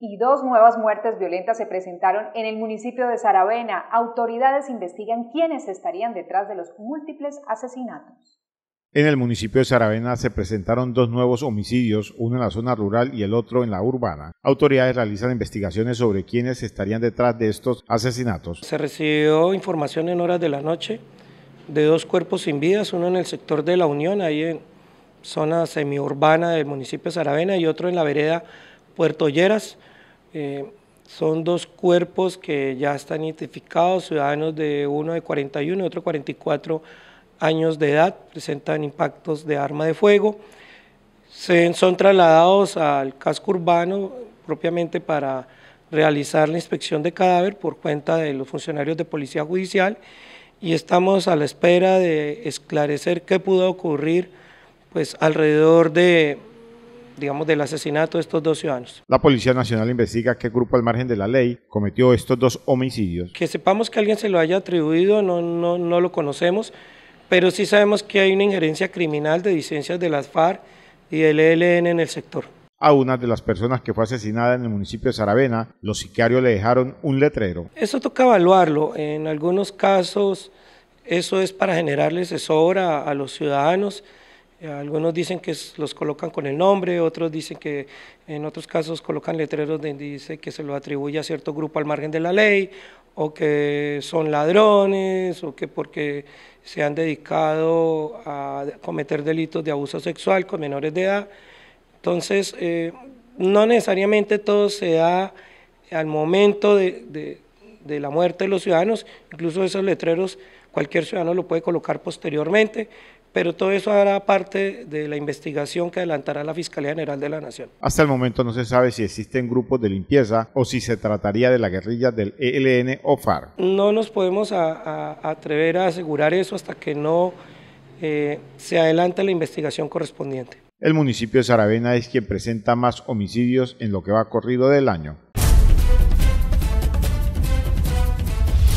y dos nuevas muertes violentas se presentaron en el municipio de Saravena. Autoridades investigan quiénes estarían detrás de los múltiples asesinatos. En el municipio de Saravena se presentaron dos nuevos homicidios, uno en la zona rural y el otro en la urbana. Autoridades realizan investigaciones sobre quiénes estarían detrás de estos asesinatos. Se recibió información en horas de la noche de dos cuerpos sin vidas, uno en el sector de La Unión, ahí en zona semiurbana del municipio de Saravena, y otro en la vereda Puerto Lleras eh, son dos cuerpos que ya están identificados, ciudadanos de uno de 41 y otro 44 años de edad, presentan impactos de arma de fuego. son trasladados al casco urbano propiamente para realizar la inspección de cadáver por cuenta de los funcionarios de policía judicial y estamos a la espera de esclarecer qué pudo ocurrir pues alrededor de digamos, del asesinato de estos dos ciudadanos. La Policía Nacional investiga qué grupo al margen de la ley cometió estos dos homicidios. Que sepamos que alguien se lo haya atribuido, no, no, no lo conocemos, pero sí sabemos que hay una injerencia criminal de licencias de las FARC y del ELN en el sector. A una de las personas que fue asesinada en el municipio de Saravena, los sicarios le dejaron un letrero. Eso toca evaluarlo. En algunos casos eso es para generarles sobra a los ciudadanos. Algunos dicen que los colocan con el nombre, otros dicen que en otros casos colocan letreros donde dice que se lo atribuye a cierto grupo al margen de la ley, o que son ladrones, o que porque se han dedicado a cometer delitos de abuso sexual con menores de edad. Entonces, eh, no necesariamente todo se da al momento de la muerte de los ciudadanos, incluso esos letreros cualquier ciudadano lo puede colocar posteriormente, pero todo eso hará parte de la investigación que adelantará la Fiscalía General de la Nación. Hasta el momento no se sabe si existen grupos de limpieza o si se trataría de la guerrilla del ELN o FARC. No nos podemos atrever a asegurar eso hasta que no eh, se adelante la investigación correspondiente. El municipio de Saravena es quien presenta más homicidios en lo que va corrido del año.